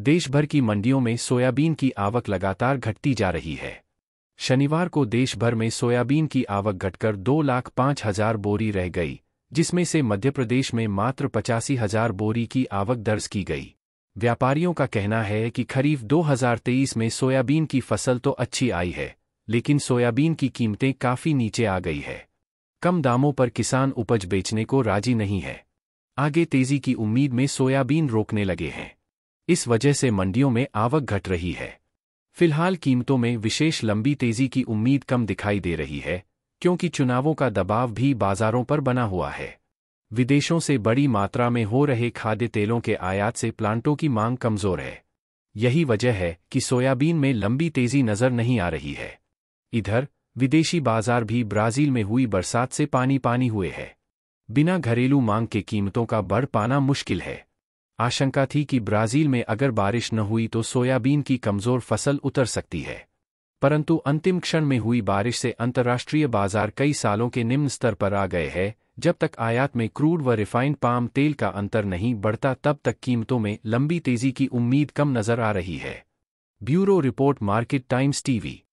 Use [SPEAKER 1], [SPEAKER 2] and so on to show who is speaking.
[SPEAKER 1] देशभर की मंडियों में सोयाबीन की आवक लगातार घटती जा रही है शनिवार को देशभर में सोयाबीन की आवक घटकर दो लाख पांच हजार बोरी रह गई जिसमें से मध्य प्रदेश में मात्र पचासी हजार बोरी की आवक दर्ज की गई व्यापारियों का कहना है कि खरीफ 2023 में सोयाबीन की फसल तो अच्छी आई है लेकिन सोयाबीन की कीमतें काफ़ी नीचे आ गई है कम दामों पर किसान उपज बेचने को राजी नहीं है आगे तेजी की उम्मीद में सोयाबीन रोकने लगे हैं इस वजह से मंडियों में आवक घट रही है फिलहाल कीमतों में विशेष लंबी तेजी की उम्मीद कम दिखाई दे रही है क्योंकि चुनावों का दबाव भी बाजारों पर बना हुआ है विदेशों से बड़ी मात्रा में हो रहे खाद्य तेलों के आयात से प्लांटों की मांग कमजोर है यही वजह है कि सोयाबीन में लंबी तेजी नजर नहीं आ रही है इधर विदेशी बाजार भी ब्राजील में हुई बरसात से पानी पानी हुए है बिना घरेलू मांग के कीमतों का बढ़ पाना मुश्किल है आशंका थी कि ब्राज़ील में अगर बारिश न हुई तो सोयाबीन की कमज़ोर फसल उतर सकती है परंतु अंतिम क्षण में हुई बारिश से अंतर्राष्ट्रीय बाजार कई सालों के निम्न स्तर पर आ गए हैं जब तक आयात में क्रूड व रिफाइंड पाम तेल का अंतर नहीं बढ़ता तब तक कीमतों में लंबी तेजी की उम्मीद कम नजर आ रही है bureau report Market Times TV